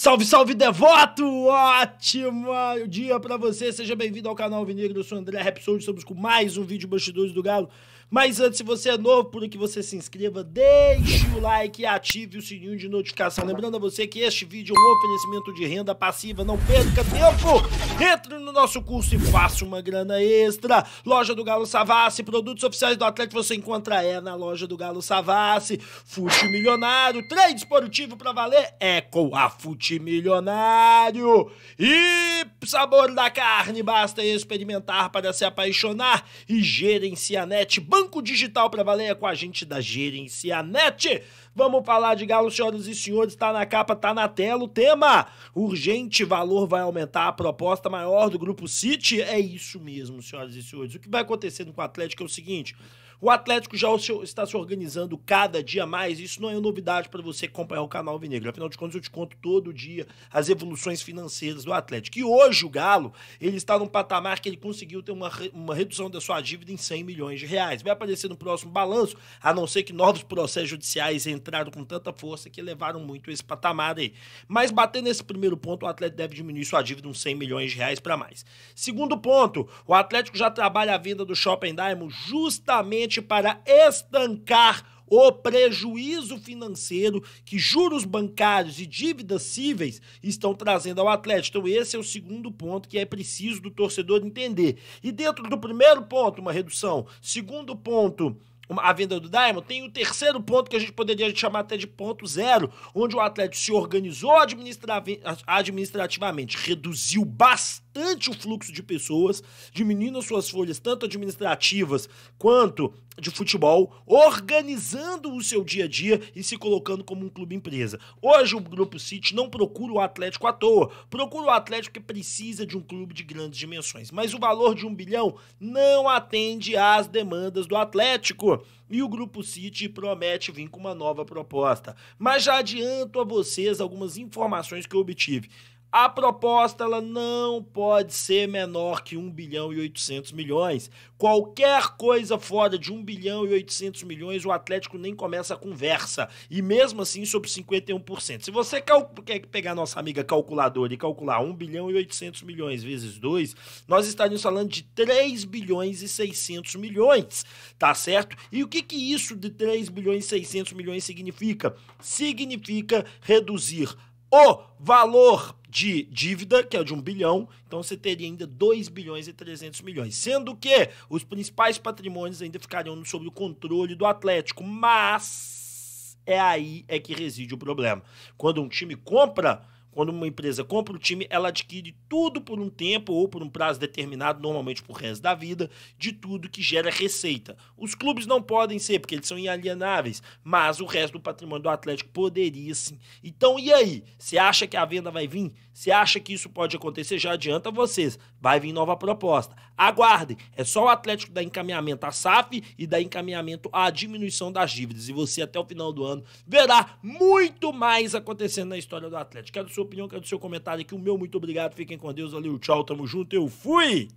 Salve, salve, devoto! Ótimo dia para você! Seja bem-vindo ao canal Vinegro, eu sou André Rapsold, estamos com mais um vídeo Bastidores do Galo. Mas antes, se você é novo, por que você se inscreva, deixe o like e ative o sininho de notificação. Lembrando a você que este vídeo é um oferecimento de renda passiva, não perca tempo! Entre no nosso curso e faça uma grana extra! Loja do Galo Savassi, produtos oficiais do Atlético você encontra é na loja do Galo Savassi. Fute Milionário, trade esportivo para valer, é com a Fute multimilionário. E sabor da carne basta experimentar para se apaixonar. E Gerencianet, banco digital para valer é com a gente da Gerencianet. Vamos falar de galo, senhoras e senhores, está na capa, está na tela o tema. Urgente, valor vai aumentar, a proposta maior do Grupo City. É isso mesmo, senhoras e senhores. O que vai acontecendo com o Atlético é o seguinte... O Atlético já está se organizando cada dia mais. Isso não é novidade para você acompanhar o canal Vinegro. Afinal de contas, eu te conto todo dia as evoluções financeiras do Atlético. E hoje o Galo, ele está num patamar que ele conseguiu ter uma, uma redução da sua dívida em 100 milhões de reais. Vai aparecer no próximo balanço, a não ser que novos processos judiciais entraram com tanta força que levaram muito esse patamar aí. Mas batendo nesse primeiro ponto, o Atlético deve diminuir sua dívida uns 100 milhões de reais para mais. Segundo ponto, o Atlético já trabalha a venda do Shopping Diamond justamente justamente para estancar o prejuízo financeiro que juros bancários e dívidas cíveis estão trazendo ao Atlético. Então, esse é o segundo ponto que é preciso do torcedor entender. E dentro do primeiro ponto, uma redução. Segundo ponto, a venda do Diamond, tem o terceiro ponto que a gente poderia chamar até de ponto zero, onde o Atlético se organizou administrativamente, reduziu bastante o fluxo de pessoas, diminuindo suas folhas tanto administrativas quanto de futebol, organizando o seu dia a dia e se colocando como um clube empresa. Hoje o Grupo City não procura o Atlético à toa, procura o Atlético que precisa de um clube de grandes dimensões, mas o valor de um bilhão não atende às demandas do Atlético e o Grupo City promete vir com uma nova proposta. Mas já adianto a vocês algumas informações que eu obtive. A proposta ela não pode ser menor que 1 bilhão e 800 milhões. Qualquer coisa fora de 1 bilhão e 800 milhões, o Atlético nem começa a conversa. E mesmo assim, sobre 51%. Se você quer pegar nossa amiga calculadora e calcular 1 bilhão e 800 milhões vezes 2, nós estaríamos falando de 3 bilhões e 600 milhões, tá certo? E o que, que isso de 3 bilhões e 600 milhões significa? Significa reduzir o valor de dívida, que é de 1 bilhão, então você teria ainda 2 bilhões e 300 milhões. Sendo que os principais patrimônios ainda ficariam sob o controle do Atlético, mas é aí é que reside o problema. Quando um time compra quando uma empresa compra o time, ela adquire tudo por um tempo ou por um prazo determinado, normalmente por resto da vida, de tudo que gera receita. Os clubes não podem ser, porque eles são inalienáveis, mas o resto do patrimônio do Atlético poderia sim. Então, e aí? Você acha que a venda vai vir? Você acha que isso pode acontecer? Já adianta vocês. Vai vir nova proposta. Aguardem. É só o Atlético dar encaminhamento à SAF e dar encaminhamento à diminuição das dívidas. E você, até o final do ano, verá muito mais acontecendo na história do Atlético. Quero sua opinião, quero do seu comentário aqui. O meu muito obrigado. Fiquem com Deus. Valeu, tchau. Tamo junto. Eu fui!